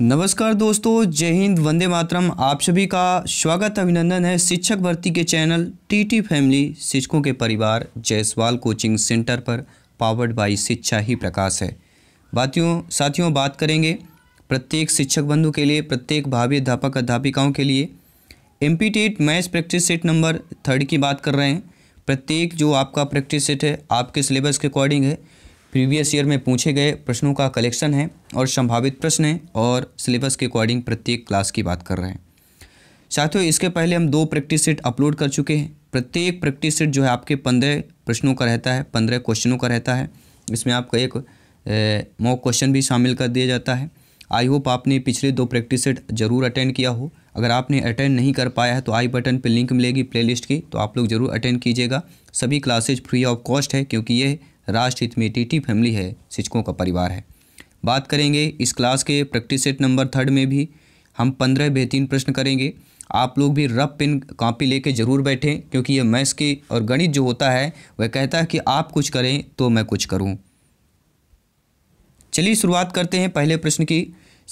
नमस्कार दोस्तों जय हिंद वंदे मातरम आप सभी का स्वागत अभिनंदन है शिक्षक भर्ती के चैनल टीटी फैमिली शिक्षकों के परिवार जयसवाल कोचिंग सेंटर पर पावर्ड बाई शिक्षा ही प्रकाश है बातियों साथियों बात करेंगे प्रत्येक शिक्षक बंधु के लिए प्रत्येक भावी अध्यापक अध्यापिकाओं के लिए TET e maths practice set number third की बात कर रहे हैं प्रत्येक जो आपका प्रैक्टिस सेट है आपके सिलेबस के अकॉर्डिंग है प्रीवियस ईयर में पूछे गए प्रश्नों का कलेक्शन है और संभावित प्रश्न हैं और सिलेबस के अकॉर्डिंग प्रत्येक क्लास की बात कर रहे हैं साथियों इसके पहले हम दो प्रैक्टिस सेट अपलोड कर चुके हैं प्रत्येक प्रैक्टिस सेट जो है आपके पंद्रह प्रश्नों का रहता है पंद्रह क्वेश्चनों का रहता है इसमें आपका एक मॉक क्वेश्चन भी शामिल कर दिया जाता है आई होप आपने पिछले दो प्रैक्टिस सेट जरूर अटेंड किया हो अगर आपने अटेंड नहीं कर पाया है तो आई बटन पर लिंक मिलेगी प्लेलिस्ट की तो आप लोग जरूर अटेंड कीजिएगा सभी क्लासेज फ्री ऑफ कॉस्ट है क्योंकि ये राष्ट्रहित में टी फैमिली है शिक्षकों का परिवार है बात करेंगे इस क्लास के प्रैक्टिस सेट नंबर थर्ड में भी हम पंद्रह बेहतरीन प्रश्न करेंगे आप लोग भी रफ पेन कॉपी लेके ज़रूर बैठें क्योंकि ये मैथ्स के और गणित जो होता है वह कहता है कि आप कुछ करें तो मैं कुछ करूं। चलिए शुरुआत करते हैं पहले प्रश्न की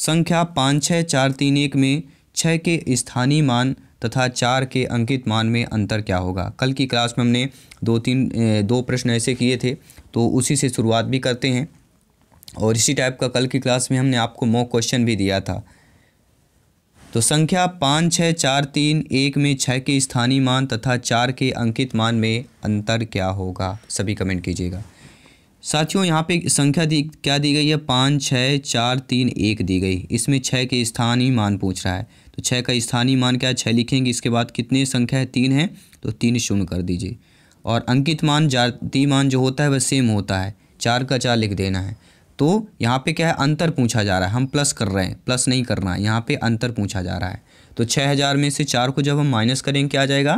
संख्या पाँच छः चार तीन एक में छः के स्थानीय मान तथा चार के अंकित मान में अंतर क्या होगा कल की क्लास में हमने दो तीन दो प्रश्न ऐसे किए थे तो उसी से शुरुआत भी करते हैं और इसी टाइप का कल की क्लास में हमने आपको मॉक क्वेश्चन भी दिया था तो संख्या पाँच छः चार तीन एक में छः के स्थानीय मान तथा चार के अंकित मान में अंतर क्या होगा सभी कमेंट कीजिएगा साथियों यहाँ पे संख्या दी क्या दी गई है पाँच छः चार तीन एक दी गई इसमें छः के स्थानीय मान पूछ रहा है तो छः का स्थानीय मान क्या है छः लिखेंगे इसके बाद कितने संख्या है तीन है तो तीन शून्य कर दीजिए और अंकित मान जाति मान जो होता है वह सेम होता है चार का चार लिख देना है तो यहाँ पे क्या है अंतर पूछा जा रहा है हम प्लस कर रहे हैं प्लस नहीं करना है यहाँ पे अंतर पूछा जा रहा है तो छः हज़ार में से चार को जब हम माइनस करेंगे क्या आ जाएगा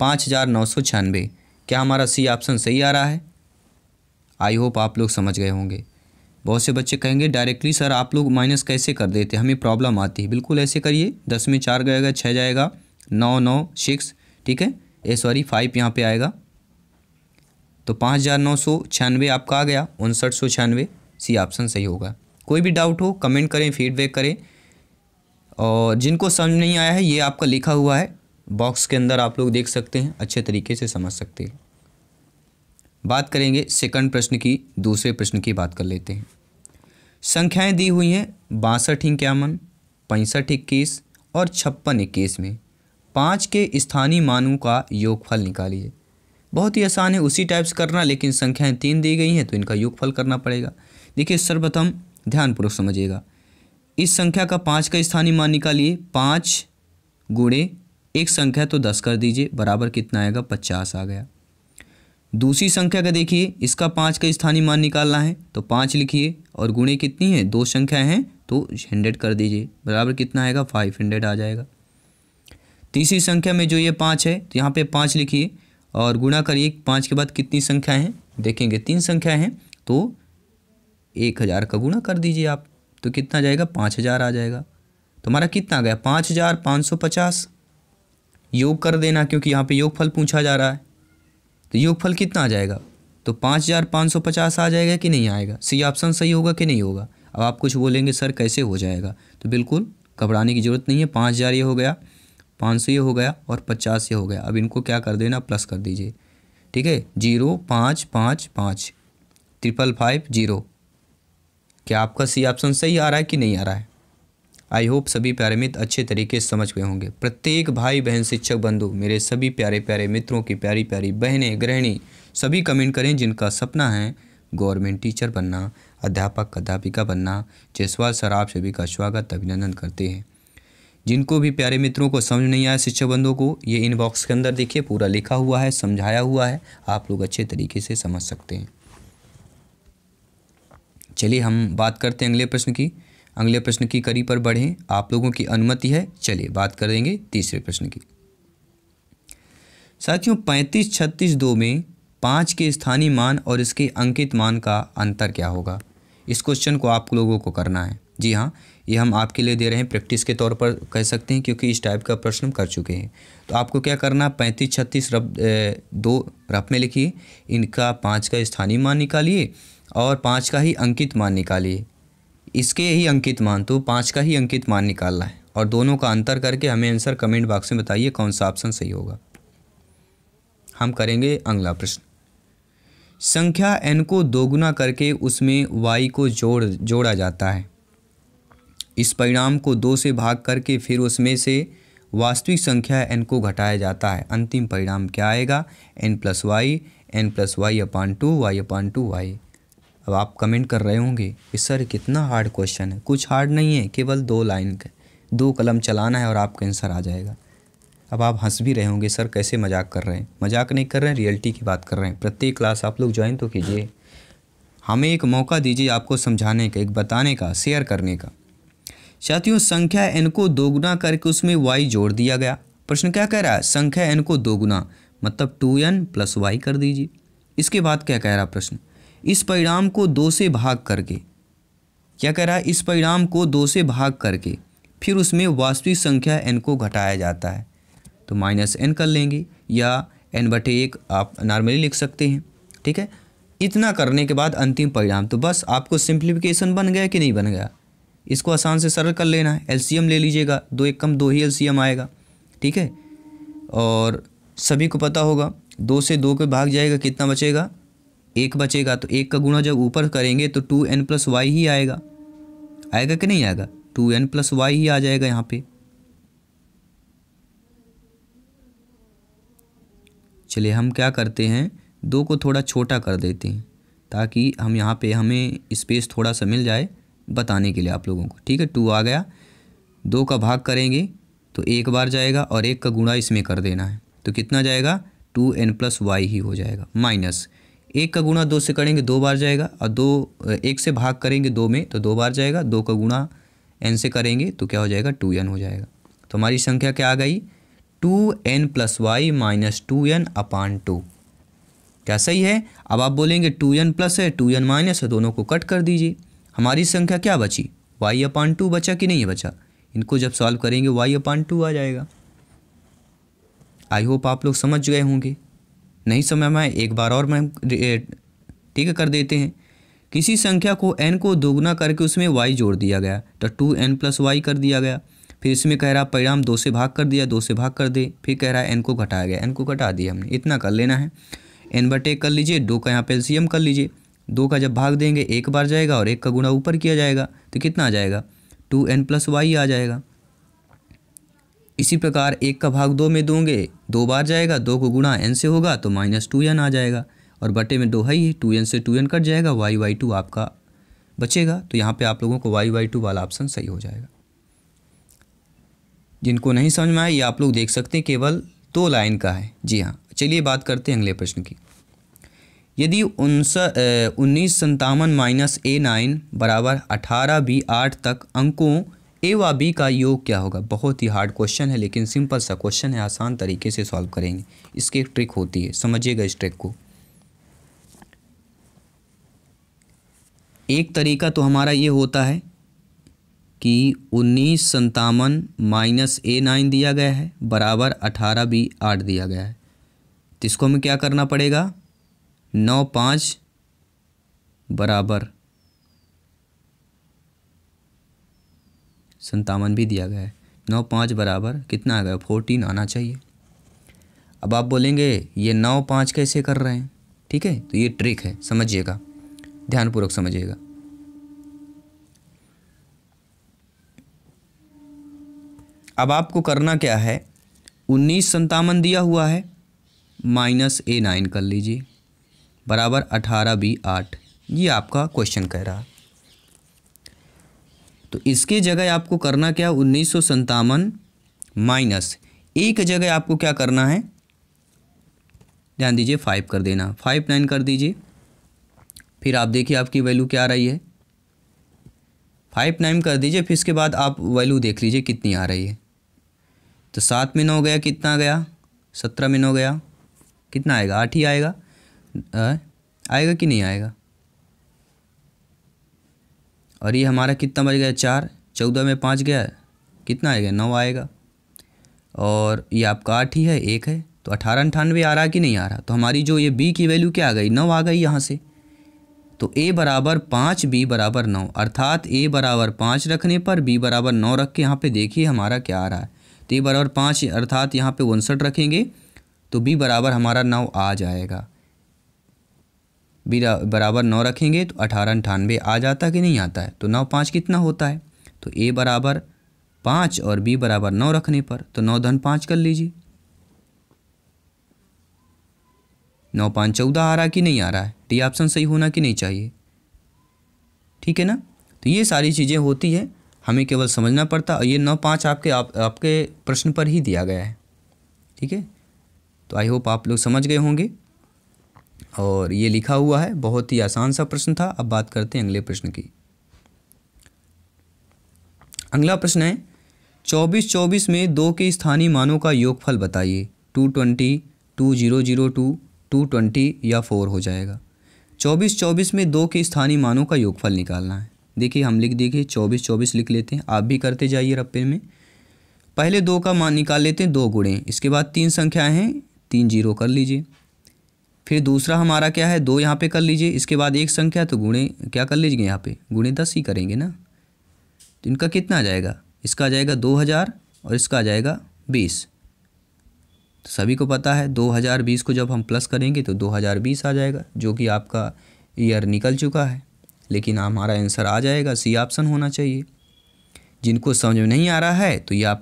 पाँच हज़ार नौ सौ छियानवे क्या हमारा सी ऑप्शन सही आ रहा है आई होप आप लोग समझ गए होंगे बहुत से बच्चे कहेंगे डायरेक्टली सर आप लोग माइनस कैसे कर देते हमें प्रॉब्लम आती है बिल्कुल ऐसे करिए दस में चार गएगा छः जाएगा नौ नौ सिक्स ठीक है ए सॉरी फाइव यहाँ पे आएगा तो पाँच हज़ार नौ सौ छियानवे आपका आ गया उनसठ सौ छियानवे सी ऑप्शन सही होगा कोई भी डाउट हो कमेंट करें फीडबैक करें और जिनको समझ नहीं आया है ये आपका लिखा हुआ है बॉक्स के अंदर आप लोग देख सकते हैं अच्छे तरीके से समझ सकते हैं बात करेंगे सेकंड प्रश्न की दूसरे प्रश्न की बात कर लेते हैं संख्याएं दी हुई हैं बासठ इक्यावन पैंसठ इक्कीस और छप्पन इक्कीस में पाँच के स्थानीय मानों का योगफल निकालिए बहुत ही आसान है उसी टाइप से करना लेकिन संख्याएं तीन दी गई हैं तो इनका योगफल करना पड़ेगा देखिए सर्वप्रथम ध्यानपूर्वक समझिएगा इस संख्या का पाँच का स्थानीय मान निकालिए पाँच गुणे एक संख्या तो दस कर दीजिए बराबर कितना आएगा पचास आ गया दूसरी संख्या का देखिए इसका पाँच का स्थानीय मान निकालना है तो पाँच लिखिए और गुणे कितनी है दो संख्या हैं तो हंड्रेड कर दीजिए बराबर कितना आएगा फाइव हंड्रेड आ जाएगा तीसरी संख्या में जो ये पाँच है तो यहाँ पे पाँच लिखिए और गुणा करिए पाँच के बाद कितनी संख्या हैं देखेंगे तीन संख्या हैं तो एक हज़ार का गुणा कर दीजिए आप तो कितना जाएगा पाँच हज़ार आ जाएगा तो हमारा कितना आ गया पाँच हज़ार पाँच सौ पचास योग कर देना क्योंकि यहाँ पे योगफल पूछा जा रहा है तो योगफल कितना आ जाएगा तो पाँच हज़ार पाँच सौ पचास आ जाएगा कि नहीं आएगा सी ऑप्शन सही होगा कि नहीं होगा अब आप कुछ बोलेंगे सर कैसे हो जाएगा तो बिल्कुल घबराने की ज़रूरत नहीं है पाँच हज़ार ये हो गया पाँच सौ ये हो गया और पचास ये हो गया अब इनको क्या कर देना प्लस कर दीजिए ठीक है जीरो पाँच पाँच पाँच ट्रिपल फाइव जीरो क्या आपका सी ऑप्शन सही आ रहा है कि नहीं आ रहा है आई होप सभी प्यारे मित्र अच्छे तरीके से समझ गए होंगे प्रत्येक भाई बहन शिक्षक बंधु मेरे सभी प्यारे प्यारे मित्रों की प्यारी प्यारी बहनें गृहिणी सभी कमेंट करें जिनका सपना है गवर्नमेंट टीचर बनना अध्यापक अध्यापिका बनना जयसवाल सर आप सभी का स्वागत अभिनंदन करते हैं जिनको भी प्यारे मित्रों को समझ नहीं आया शिक्षक बंधुओं को ये इनबॉक्स के अंदर देखिए पूरा लिखा हुआ है समझाया हुआ है आप लोग अच्छे तरीके से समझ सकते हैं चलिए हम बात करते हैं अगले प्रश्न की अगले प्रश्न की करी पर बढ़ें आप लोगों की अनुमति है चलिए बात करेंगे तीसरे प्रश्न की साथियों पैंतीस छत्तीस दो में पाँच के स्थानीय मान और इसके अंकित मान का अंतर क्या होगा इस क्वेश्चन को आप लोगों को करना है जी हाँ ये हम आपके लिए दे रहे हैं प्रैक्टिस के तौर पर कह सकते हैं क्योंकि इस टाइप का प्रश्न कर चुके हैं तो आपको क्या करना पैंतीस छत्तीस रफ दो रफ में लिखिए इनका पाँच का स्थानीय मान निकालिए और पाँच का ही अंकित मान निकालिए इसके ही अंकित मान तो पाँच का ही अंकित मान निकालना है और दोनों का अंतर करके हमें आंसर कमेंट बॉक्स में बताइए कौन सा ऑप्शन सही होगा हम करेंगे अगला प्रश्न संख्या एन को दोगुना करके उसमें वाई को जोड़ जोड़ा जाता है इस परिणाम को दो से भाग करके फिर उसमें से वास्तविक संख्या एन को घटाया जाता है अंतिम परिणाम क्या आएगा n plus y n plus y upon two y upon two y अब आप कमेंट कर रहे होंगे कि सर कितना हार्ड क्वेश्चन है कुछ हार्ड नहीं है केवल दो लाइन का दो कलम चलाना है और आपका आंसर आ जाएगा अब आप हंस भी रहे होंगे सर कैसे मजाक कर रहे हैं मजाक नहीं कर रहे हैं रियलिटी की बात कर रहे हैं प्रत्येक क्लास आप लोग ज्वाइन तो कीजिए हमें एक मौका दीजिए आपको समझाने का एक बताने का शेयर करने का साथियों संख्या एन को दोगुना करके उसमें वाई जोड़ दिया गया प्रश्न क्या कह रहा है संख्या एन को दोगुना मतलब टू एन प्लस वाई कर दीजिए इसके बाद क्या कह रहा प्रश्न इस परिणाम को दो से भाग करके क्या कह रहा है इस परिणाम को दो से भाग करके फिर उसमें वास्तविक संख्या एन को घटाया जाता है तो माइनस एन कर लेंगे या एन बटे एक आप नॉर्मली लिख सकते हैं ठीक है इतना करने के बाद अंतिम परिणाम तो बस आपको सिंप्लीफिकेशन बन गया कि नहीं बन गया इसको आसान से सरल कर लेना है एल ले लीजिएगा दो एक कम दो ही एल आएगा ठीक है और सभी को पता होगा दो से दो के भाग जाएगा कितना बचेगा एक बचेगा तो एक का गुणा जब ऊपर करेंगे तो टू एन प्लस वाई ही आएगा आएगा कि नहीं आएगा टू एन प्लस वाई ही आ जाएगा यहाँ पे चलिए हम क्या करते हैं दो को थोड़ा छोटा कर देते हैं ताकि हम यहाँ पे हमें स्पेस थोड़ा सा मिल जाए बताने के लिए आप लोगों को ठीक है टू आ गया दो का भाग करेंगे तो एक बार जाएगा और एक का गुणा इसमें कर देना है तो कितना जाएगा टू एन प्लस वाई ही हो जाएगा माइनस एक का गुणा दो से करेंगे दो बार जाएगा और दो एक से भाग करेंगे दो में तो दो बार जाएगा दो का गुणा एन से करेंगे तो क्या हो जाएगा टू एन हो जाएगा तो हमारी संख्या क्या आ गई two n plus y minus two n upon two क्या सही है अब आप बोलेंगे टू एन प्लस है टू एन माइनस है दोनों को कट कर दीजिए हमारी संख्या क्या बची वाई अपान टू बचा कि नहीं बचा इनको जब सॉल्व करेंगे वाई अपान टू आ जाएगा आई होप आप लोग समझ गए होंगे नहीं समय में एक बार और मैम ठीक है कर देते हैं किसी संख्या को एन को दोगुना करके उसमें वाई जोड़ दिया गया तो टू एन प्लस वाई कर दिया गया फिर इसमें कह रहा परिणाम दो से भाग कर दिया दो से भाग कर दे फिर कह रहा है एन को घटाया गया एन को घटा दिया हमने इतना कर लेना है एन बटे कर लीजिए दो का यहाँ पेल्सियम कर लीजिए दो का जब भाग देंगे एक बार जाएगा और एक का गुणा ऊपर किया जाएगा तो कितना आ जाएगा टू एन प्लस वाई आ जाएगा इसी प्रकार एक का भाग दो में दोगे दो बार जाएगा दो को गुणा एन से होगा तो माइनस टू एन आ जाएगा और बटे में दो है ही टू एन से टू एन कट जाएगा वाई वाई टू आपका बचेगा तो यहाँ पे आप लोगों को वाई वाई टू वाला ऑप्शन सही हो जाएगा जिनको नहीं समझ में आए ये आप लोग देख सकते हैं केवल दो लाइन का है जी हाँ चलिए बात करते हैं अगले प्रश्न की यदि उन्नीस संतावन माइनस ए नाइन बराबर अठारह बी आठ तक अंकों ए व बी का योग क्या होगा बहुत ही हार्ड क्वेश्चन है लेकिन सिंपल सा क्वेश्चन है आसान तरीके से सॉल्व करेंगे इसकी एक ट्रिक होती है समझिएगा इस ट्रिक को एक तरीका तो हमारा ये होता है कि उन्नीस संतावन माइनस ए नाइन दिया गया है बराबर अठारह बी आठ दिया गया है तो इसको हमें क्या करना पड़ेगा नौ पाँच बराबर संतावन भी दिया गया है नौ पाँच बराबर कितना आ गया फोर्टीन आना चाहिए अब आप बोलेंगे ये नौ पाँच कैसे कर रहे हैं ठीक है तो ये ट्रिक है समझिएगा ध्यानपूर्वक समझिएगा अब आपको करना क्या है उन्नीस संतावन दिया हुआ है माइनस ए नाइन कर लीजिए बराबर अठारह बी आठ ये आपका क्वेश्चन कह रहा तो इसके जगह आपको करना क्या उन्नीस सौ संतावन माइनस एक जगह आपको क्या करना है ध्यान दीजिए फाइव कर देना फाइव नाइन कर दीजिए फिर आप देखिए आपकी वैल्यू क्या आ रही है फाइव नाइन कर दीजिए फिर इसके बाद आप वैल्यू देख लीजिए कितनी आ रही है तो सात में नौ गया कितना गया सत्रह में नौ गया कितना आएगा आठ ही आएगा आ, आएगा कि नहीं आएगा और ये हमारा कितना बच गया चार चौदह में पाँच गया कितना आएगा नौ आएगा और ये आपका आठ ही है एक है तो अठारह अंठानवे आ रहा कि नहीं आ रहा तो हमारी जो ये बी की वैल्यू क्या आ गई नौ आ गई यहाँ से तो ए बराबर पाँच बी बराबर नौ अर्थात ए बराबर पाँच रखने पर बी बराबर नौ रख के यहाँ पे देखिए हमारा क्या आ रहा है तो ए बराबर पाँच अर्थात यहाँ पे उनसठ रखेंगे तो बी बराबर हमारा नौ आ जाएगा बराबर नौ रखेंगे तो अठारह अंठानवे आ जाता है कि नहीं आता है तो नौ पाँच कितना होता है तो ए बराबर पाँच और बी बराबर नौ रखने पर तो नौ धन पाँच कर लीजिए नौ पाँच चौदह आ रहा कि नहीं आ रहा है डी ऑप्शन सही होना कि नहीं चाहिए ठीक है ना तो ये सारी चीज़ें होती है हमें केवल समझना पड़ता और ये नौ पाँच आपके आप, आपके प्रश्न पर ही दिया गया है ठीक है तो आई होप आप लोग समझ गए होंगे और ये लिखा हुआ है बहुत ही आसान सा प्रश्न था अब बात करते हैं अगले प्रश्न की अगला प्रश्न है चौबीस चौबीस में दो के स्थानीय मानों का योगफल बताइए two twenty two zero zero two two twenty या फोर हो जाएगा चौबीस चौबीस में दो के स्थानीय मानों का योगफल निकालना है देखिए हम लिख देखिए चौबीस चौबीस लिख लेते हैं आप भी करते जाइए रप्पे में पहले दो का मान निकाल लेते हैं दो गुणे इसके बाद तीन संख्याएँ हैं तीन जीरो कर लीजिए फिर दूसरा हमारा क्या है दो यहाँ पे कर लीजिए इसके बाद एक संख्या तो गुणे क्या कर लीजिए यहाँ पे गुणे दस ही करेंगे ना तो इनका कितना आ जाएगा इसका आ जाएगा दो हज़ार और इसका आ जाएगा बीस तो सभी को पता है दो हज़ार बीस को जब हम प्लस करेंगे तो दो हज़ार बीस आ जाएगा जो कि आपका ईयर निकल चुका है लेकिन हमारा आंसर आ जाएगा सी ऑप्शन होना चाहिए जिनको समझ में नहीं आ रहा है तो ये आप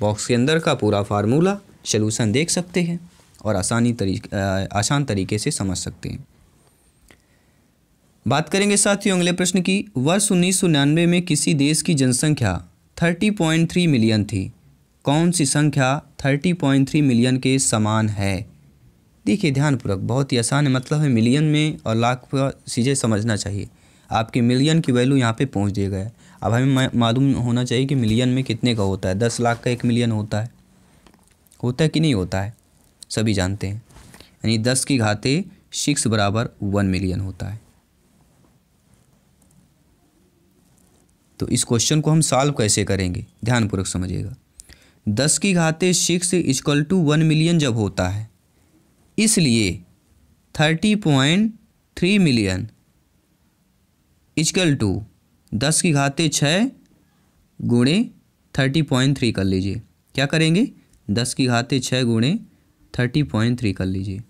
बॉक्स के अंदर का पूरा फार्मूला सलूशन देख सकते हैं और आसानी तरीके आसान तरीके से समझ सकते हैं बात करेंगे साथियों अगले प्रश्न की वर्ष उन्नीस में किसी देश की जनसंख्या 30.3 मिलियन थी कौन सी संख्या 30.3 मिलियन के समान है देखिए ध्यानपूर्वक बहुत ही आसान है मतलब है मिलियन में और लाख चीज़ें समझना चाहिए आपके मिलियन की वैल्यू यहाँ पे पहुँच दिया गया है अब हमें मालूम होना चाहिए कि मिलियन में कितने का होता है दस लाख का एक मिलियन होता है होता है कि नहीं होता है सभी जानते हैं यानी दस की घाते सिक्स बराबर वन मिलियन होता है तो इस क्वेश्चन को हम सॉल्व कैसे करेंगे ध्यानपूर्वक समझिएगा दस की घाते six equal to one million जब होता है इसलिए thirty point three million equal to दस की घाते छः गुणे थर्टी पॉइंट थ्री कर लीजिए क्या करेंगे दस की घाते छः गुणे थर्टी पॉइंट थ्री कर लीजिए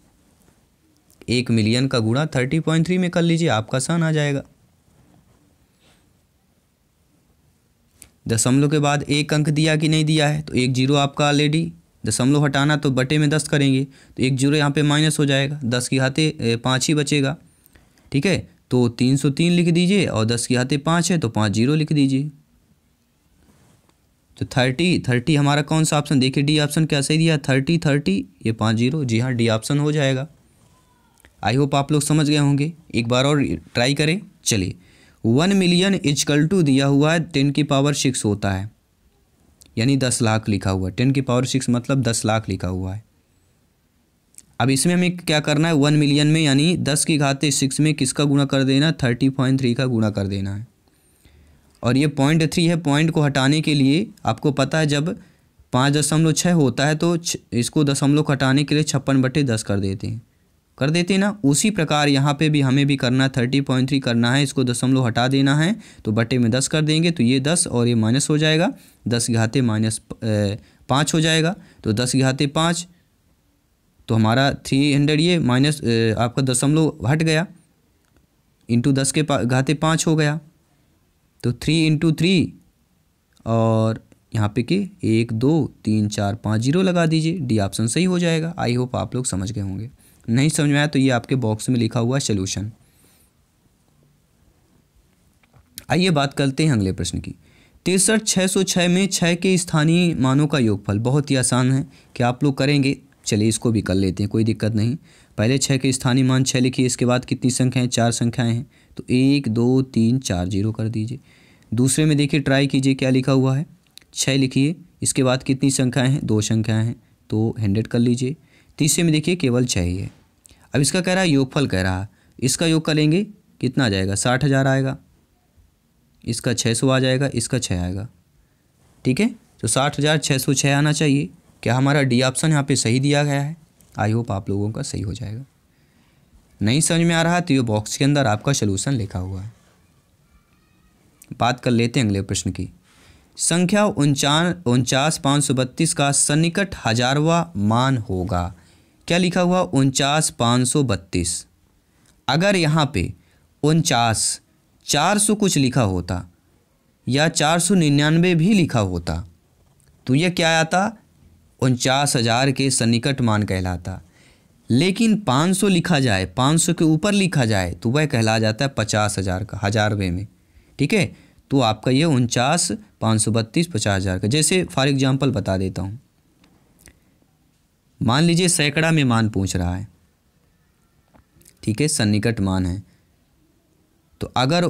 एक मिलियन का गुणा थर्टी पॉइंट थ्री में कर लीजिए आपका सन आ जाएगा दशमलव के बाद एक अंक दिया कि नहीं दिया है तो एक जीरो आपका ऑलरेडी दशमलव हटाना तो बटे में दस करेंगे तो एक जीरो यहाँ पे माइनस हो जाएगा दस की हाथे पाँच ही बचेगा ठीक है तो तीन सौ तीन लिख दीजिए और दस की हाथे पाँच है तो पाँच जीरो लिख दीजिए तो थर्टी थर्टी हमारा कौन सा ऑप्शन देखिए डी ऑप्शन कैसे ही दिया थर्टी थर्टी ये पाँच जीरो जी हाँ डी ऑप्शन हो जाएगा आई होप आप लोग समझ गए होंगे एक बार और ट्राई करें चलिए वन मिलियन इजकल टू दिया हुआ है टेन की पावर सिक्स होता है यानी दस लाख लिखा हुआ है टेन की पावर सिक्स मतलब दस लाख लिखा हुआ है अब इसमें हमें क्या करना है वन मिलियन में यानी दस की घाते सिक्स में किसका गुणा कर देना थर्टी पॉइंट थ्री का गुणा कर देना है और ये पॉइंट थ्री है पॉइंट को हटाने के लिए आपको पता है जब पाँच दशमलव छः होता है तो इसको दशमलव हटाने के लिए छप्पन बटे दस कर देते हैं कर देते हैं ना उसी प्रकार यहाँ पे भी हमें भी करना है थर्टी पॉइंट थ्री करना है इसको दशमलव हटा देना है तो बटे में दस कर देंगे तो ये दस और ये माइनस हो जाएगा दस घाते माइनस पाँच हो जाएगा तो दस घाते पाँच तो हमारा थ्री हंड्रेड ये माइनस आपका दशमलव हट गया इंटू दस के घाते पाँच हो गया तो थ्री इंटू थ्री और यहाँ पे के एक दो तीन चार पाँच जीरो लगा दीजिए डी ऑप्शन सही हो जाएगा आई होप आप लोग समझ गए होंगे नहीं समझ में आया तो ये आपके बॉक्स में लिखा हुआ सोल्यूशन आइए बात करते हैं अगले प्रश्न की तिरसठ छः सौ छः में छः के स्थानीय मानों का योगफल बहुत ही आसान है कि आप लोग करेंगे चलिए इसको भी कर लेते हैं कोई दिक्कत नहीं पहले छः के स्थानीय मान छः लिखिए इसके बाद कितनी संख्याएँ चार संख्याएँ हैं तो एक दो तीन चार जीरो कर दीजिए दूसरे में देखिए ट्राई कीजिए क्या लिखा हुआ है छः लिखिए इसके बाद कितनी संख्याएँ हैं दो संख्याएँ हैं तो हंड्रेड कर लीजिए तीसरे में देखिए केवल छः ही है अब इसका कह रहा है योगफल कह रहा है इसका योग करेंगे कितना आ जाएगा साठ हज़ार आएगा इसका छः सौ आ जाएगा इसका छः आएगा ठीक है तो साठ हज़ार छः सौ छः आना चाहिए क्या हमारा डी ऑप्शन यहाँ पे सही दिया गया है आई होप आप लोगों का सही हो जाएगा नहीं समझ में आ रहा तो ये बॉक्स के अंदर आपका सलूशन लिखा हुआ है बात कर लेते हैं अगले प्रश्न की संख्या उनचान उनचास पाँच सौ बत्तीस का सन्निकट हजारवा मान होगा क्या लिखा हुआ उनचास पाँच सौ बत्तीस अगर यहाँ पे उनचास चार सौ कुछ लिखा होता या चार सौ निन्यानवे भी लिखा होता तो यह क्या आता उनचास हज़ार के सन्निकट मान कहलाता लेकिन 500 लिखा जाए 500 के ऊपर लिखा जाए तो वह कहला जाता है पचास हज़ार का हज़ारवे में ठीक है तो आपका ये उनचास पाँच सौ बत्तीस पचास हज़ार का जैसे फॉर एग्ज़ाम्पल बता देता हूँ मान लीजिए सैकड़ा में मान पूछ रहा है ठीक है सन्निकट मान है तो अगर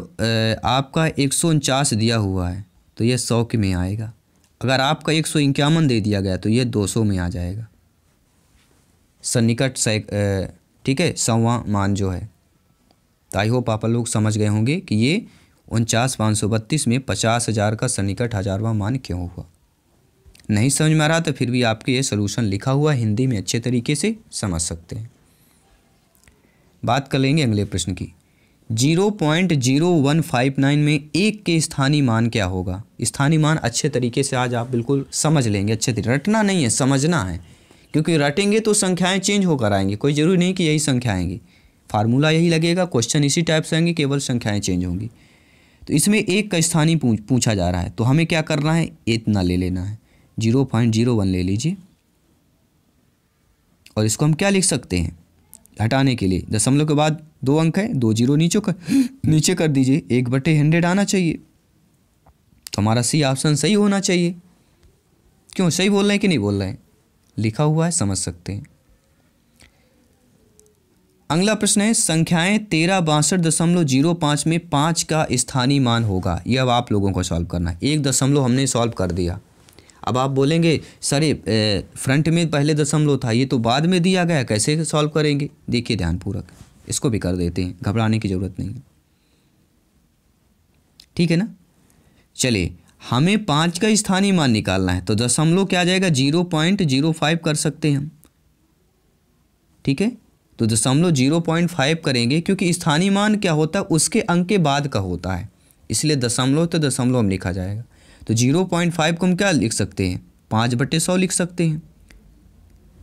आपका एक सौ उनचास दिया हुआ है तो यह सौ के में आएगा अगर आपका एक सौ इक्यावन दे दिया गया तो ये दो सौ में आ जाएगा सन्निकट सै ठीक है सवा मान जो है तो आई होप आप लोग समझ गए होंगे कि ये उनचास पाँच सौ बत्तीस में पचास हज़ार का सन्निकट हज़ारवा मान क्यों हुआ नहीं समझ में आ रहा तो फिर भी आपके ये सोल्यूशन लिखा हुआ हिंदी में अच्छे तरीके से समझ सकते हैं बात कर लेंगे अगले प्रश्न की 0.0159 में एक के स्थानीय मान क्या होगा स्थानीय मान अच्छे तरीके से आज आप बिल्कुल समझ लेंगे अच्छे तरीके रटना नहीं है समझना है क्योंकि रटेंगे तो संख्याएं चेंज होकर आएंगी कोई ज़रूरी नहीं कि यही संख्या आएंगी फार्मूला यही लगेगा क्वेश्चन इसी टाइप से आएंगे केवल संख्याएँ चेंज होंगी तो इसमें एक का स्थानीय पूछ, पूछा जा रहा है तो हमें क्या करना है इतना ले लेना है जीरो पॉइंट जीरो वन ले लीजिए और इसको हम क्या लिख सकते हैं हटाने के लिए दशमलव के बाद दो अंक है दो जीरो नीचे कर नीचे कर दीजिए एक बटे हंड्रेड आना चाहिए तो हमारा सी ऑप्शन सही होना चाहिए क्यों सही बोल रहे हैं कि नहीं बोल रहे हैं लिखा हुआ है समझ सकते हैं अगला प्रश्न है संख्याएं तेरह बासठ दशमलव जीरो पाँच में पाँच का स्थानीय मान होगा यह अब आप लोगों को सॉल्व करना है एक दशमलव हमने सॉल्व कर दिया अब आप बोलेंगे सर फ्रंट में पहले दशमलव था ये तो बाद में दिया गया कैसे सॉल्व करेंगे देखिए ध्यानपूर्वक इसको भी कर देते हैं घबराने की ज़रूरत नहीं ठीक है ना चलिए हमें पाँच का स्थानीय मान निकालना है तो दशमलव क्या आ जाएगा जीरो पॉइंट जीरो फाइव कर सकते हैं हम ठीक है तो दशमलव जीरो पॉइंट फाइव करेंगे क्योंकि स्थानीय मान क्या होता है उसके अंक के बाद का होता है इसलिए दशमलव तो दशमलव में लिखा जाएगा तो जीरो पॉइंट फाइव को हम क्या लिख सकते हैं पाँच बटे सौ लिख सकते हैं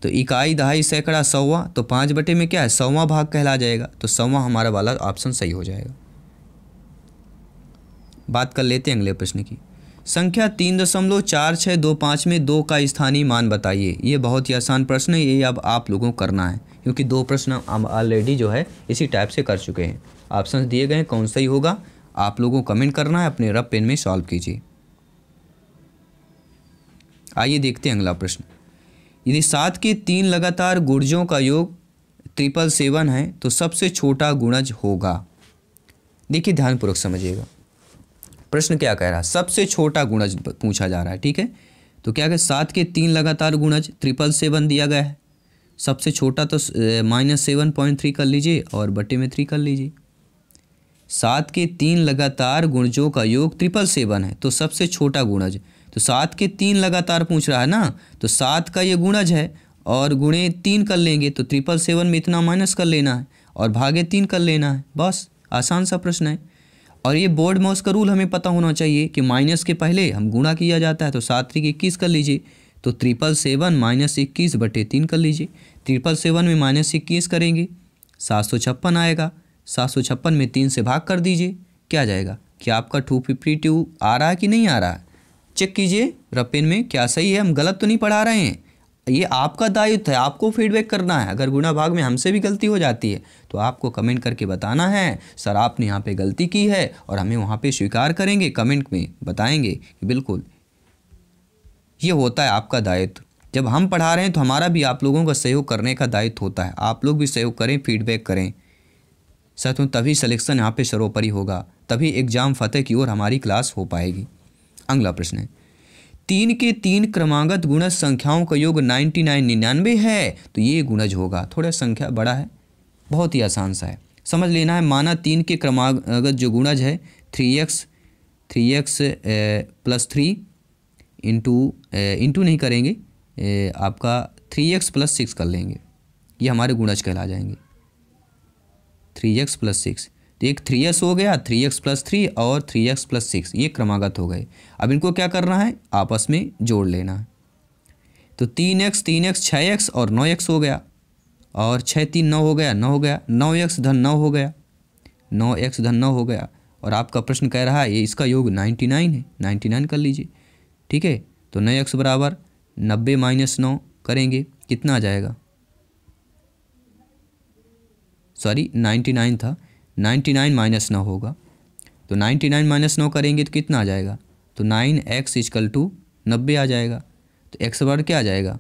तो इकाई दहाई सैकड़ा सौवा तो पाँच बटे में क्या है सौवा भाग कहला जाएगा तो सौवा हमारा वाला ऑप्शन सही हो जाएगा बात कर लेते हैं अगले प्रश्न की संख्या तीन दशमलव चार छः दो पाँच में दो का स्थानीय मान बताइए ये बहुत ही आसान प्रश्न है ये अब आप लोगों को करना है क्योंकि दो प्रश्न हम ऑलरेडी जो है इसी टाइप से कर चुके हैं ऑप्शन दिए गए हैं कौन सही होगा आप लोगों को कमेंट करना है अपने रब पेन में सॉल्व कीजिए आइए देखते हैं अगला प्रश्न यदि सात के तीन लगातार गुर्जों का योग ट्रिपल सेवन है तो सबसे छोटा गुणज होगा देखिए ध्यानपूर्वक समझिएगा प्रश्न क्या कह रहा है सबसे छोटा गुणज पूछा जा रहा है ठीक है तो क्या कह सात के तीन लगातार गुणज ट्रिपल सेवन दिया गया है सबसे छोटा तो माइनस सेवन पॉइंट थ्री कर लीजिए और बटे में थ्री कर लीजिए सात के तीन लगातार गुणजों का योग ट्रिपल सेवन है तो सबसे छोटा गुणज तो सात के तीन लगातार पूछ रहा है ना तो सात का ये गुणज है और गुणे तीन कर लेंगे तो ट्रिपल सेवन में इतना माइनस कर लेना है और भागे तीन कर लेना है बस आसान सा प्रश्न है और ये बोर्ड मॉस का रूल हमें पता होना चाहिए कि माइनस के पहले हम गुणा किया जाता है तो सात तरीके इक्कीस कर लीजिए तो ट्रिपल सेवन माइनस इक्कीस बटे तीन कर लीजिए ट्रिपल सेवन में माइनस इक्कीस करेंगे सात सौ छप्पन आएगा सात सौ छप्पन में तीन से भाग कर दीजिए क्या जाएगा कि आपका टू फिफ्टी टू आ रहा है कि नहीं आ रहा है चेक कीजिए रपिन में क्या सही है हम गलत तो नहीं पढ़ा रहे हैं ये आपका दायित्व है आपको फीडबैक करना है अगर गुना भाग में हमसे भी गलती हो जाती है तो आपको कमेंट करके बताना है सर आपने यहाँ पे गलती की है और हमें वहाँ पे स्वीकार करेंगे कमेंट में बताएंगे कि बिल्कुल ये होता है आपका दायित्व जब हम पढ़ा रहे हैं तो हमारा भी आप लोगों का सहयोग करने का दायित्व होता है आप लोग भी सहयोग करें फीडबैक करें सर तो तभी सलेक्शन यहाँ पर सरोपरि होगा तभी एग्ज़ाम फतेह की ओर हमारी क्लास हो पाएगी अगला प्रश्न है तीन के तीन क्रमागत गुणज संख्याओं का योग नाइन्टी नाइन निन्यानवे है तो ये गुणज होगा थोड़ा संख्या बड़ा है बहुत ही आसान सा है समझ लेना है माना तीन के क्रमागत जो गुणज है three x three x plus three into into नहीं करेंगे ए, आपका थ्री एक्स प्लस सिक्स कर लेंगे ये हमारे गुणज कहला जाएंगे थ्री एक्स प्लस सिक्स तो एक थ्री एक्स हो गया थ्री एक्स प्लस थ्री और थ्री एक्स प्लस सिक्स ये क्रमागत हो गए अब इनको क्या करना है आपस में जोड़ लेना है तो तीन एक्स तीन एक्स छः एक्स और नौ एक्स हो गया और छः तीन नौ हो गया नौ हो गया नौ एक्स धन नौ हो गया नौ एक्स धन नौ हो गया और आपका प्रश्न कह रहा है ये इसका योग नाइन्टी नाइन है नाइन्टी नाइन कर लीजिए ठीक है तो नौ एक्स बराबर नब्बे माइनस नौ करेंगे कितना आ जाएगा सॉरी नाइन्टी नाइन था नाइन्टी नाइन माइनस नौ होगा तो नाइन्टी नाइन माइनस नौ करेंगे तो कितना आ जाएगा तो नाइन एक्स इजकल टू नब्बे आ जाएगा तो एक्स बार क्या आ जाएगा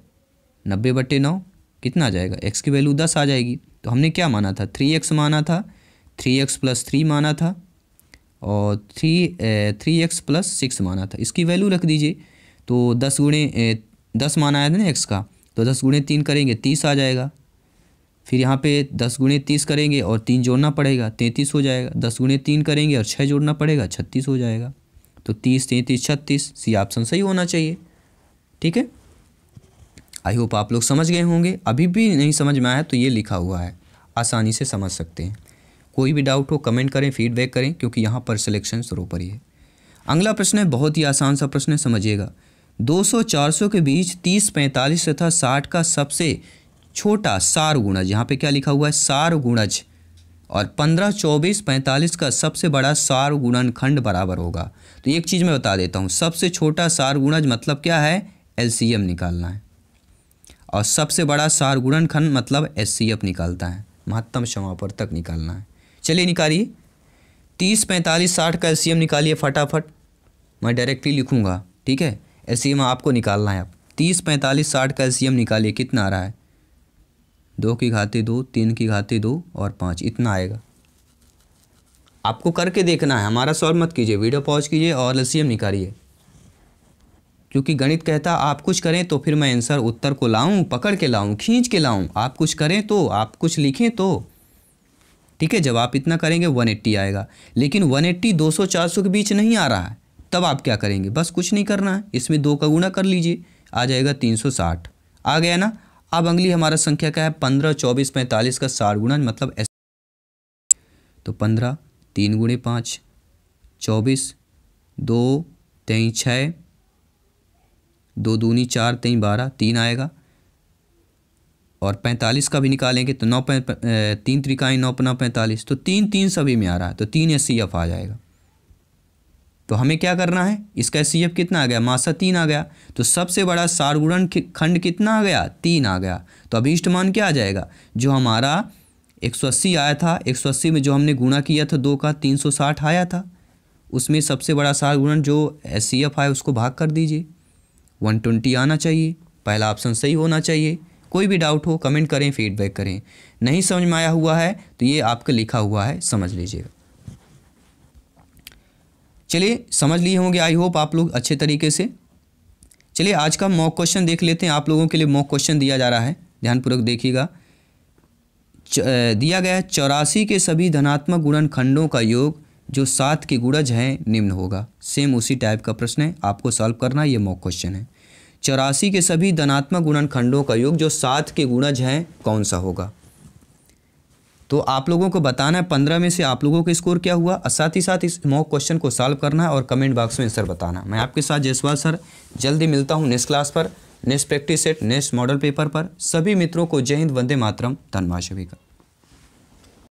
नब्बे बटे नौ कितना आ जाएगा एक्स की वैल्यू दस आ जाएगी तो हमने क्या माना था थ्री एक्स माना था थ्री एक्स प्लस थ्री माना था और three three x plus six माना था इसकी वैल्यू रख दीजिए तो दस गुणे दस माना है ना एक्स का तो दस गुणे तीन करेंगे तीस आ जाएगा फिर यहाँ पे दस गुणे तीस करेंगे और तीन जोड़ना पड़ेगा तैंतीस हो जाएगा दस गुणे तीन करेंगे और छः जोड़ना पड़ेगा छत्तीस हो जाएगा तो तीस तैंतीस छत्तीस सी ऑप्शन सही होना चाहिए ठीक है आई होप आप लोग समझ गए होंगे अभी भी नहीं समझ में आया तो ये लिखा हुआ है आसानी से समझ सकते हैं कोई भी डाउट हो कमेंट करें फीडबैक करें क्योंकि यहाँ पर सिलेक्शन शुरू पर ही है अगला प्रश्न है बहुत ही आसान सा प्रश्न समझिएगा 200-400 के बीच 30-45 तथा 60 का सबसे छोटा सार गुणज यहाँ पे क्या लिखा हुआ है सार गुणज और पंद्रह चौबीस पैंतालीस का सबसे बड़ा सार गुणन खंड बराबर होगा तो एक चीज़ मैं बता देता हूँ सबसे छोटा सार गुणज मतलब क्या है एल निकालना है और सबसे बड़ा सार गुणन खंड मतलब एस सी निकालता है महत्तम क्षमापर तक निकालना है चलिए निकालिए तीस पैंतालीस साठ का एल निकालिए फटाफट मैं डायरेक्टली लिखूँगा ठीक है एल आपको निकालना है आप तीस पैंतालीस साठ का एल निकालिए कितना आ रहा है दो की घाते दो तीन की घाते दो और पाँच इतना आएगा आपको करके देखना है हमारा सॉल्व मत कीजिए वीडियो पॉज कीजिए और लसीएम निकालिए क्योंकि गणित कहता आप कुछ करें तो फिर मैं आंसर उत्तर को लाऊं पकड़ के लाऊं खींच के लाऊं आप कुछ करें तो आप कुछ लिखें तो ठीक है जब आप इतना करेंगे 180 आएगा लेकिन 180 चार सौ के बीच नहीं आ रहा है तब आप क्या करेंगे बस कुछ नहीं करना है इसमें दो का गुणा कर लीजिए आ जाएगा साठ आ गया ना अब अगली हमारा संख्या क्या है पंद्रह चौबीस पैंतालीस का गुणा मतलब एस तो पंद्रह तीन गुणे पाँच चौबीस दो तेई छः दो दूनी चार तेई बारह तीन आएगा और पैंतालीस का भी निकालेंगे तो नौ तीन त्रिकाएँ नौ पना पैंतालीस तो तीन तीन सभी में आ रहा है तो तीन एस सी एफ आ जाएगा तो हमें क्या करना है इसका सी कितना आ गया मासा तीन आ गया तो सबसे बड़ा सारगुणन खंड कितना आ गया तीन आ गया तो अभीष्ट मान क्या आ जाएगा जो हमारा 180 आया था 180 में जो हमने गुणा किया था दो का 360 आया था उसमें सबसे बड़ा सारगुणन जो एस सी एफ आए उसको भाग कर दीजिए वन आना चाहिए पहला ऑप्शन सही होना चाहिए कोई भी डाउट हो कमेंट करें फीडबैक करें नहीं समझ में आया हुआ है तो ये आपका लिखा हुआ है समझ लीजिएगा चलिए समझ लिए होंगे आई होप आप लोग अच्छे तरीके से चलिए आज का मॉक क्वेश्चन देख लेते हैं आप लोगों के लिए मॉक क्वेश्चन दिया जा रहा है ध्यानपूर्वक देखिएगा दिया गया है चौरासी के सभी धनात्मक गुणन खंडों का योग जो सात के गुणज हैं निम्न होगा सेम उसी टाइप का प्रश्न है आपको सॉल्व करना ये मॉक क्वेश्चन है चौरासी के सभी धनात्मक गुणन खंडों का योग जो सात के गुणज हैं कौन सा होगा तो आप लोगों को बताना है पंद्रह में से आप लोगों का स्कोर क्या हुआ और साथ ही साथ इस मॉक क्वेश्चन को सॉल्व करना है और कमेंट बॉक्स में आंसर बताना मैं आपके साथ जयसवाल सर जल्दी मिलता हूँ नेक्स्ट क्लास पर next practice set next model paper पर सभी मित्रों को जय हिंद वंदे मातरम सभी का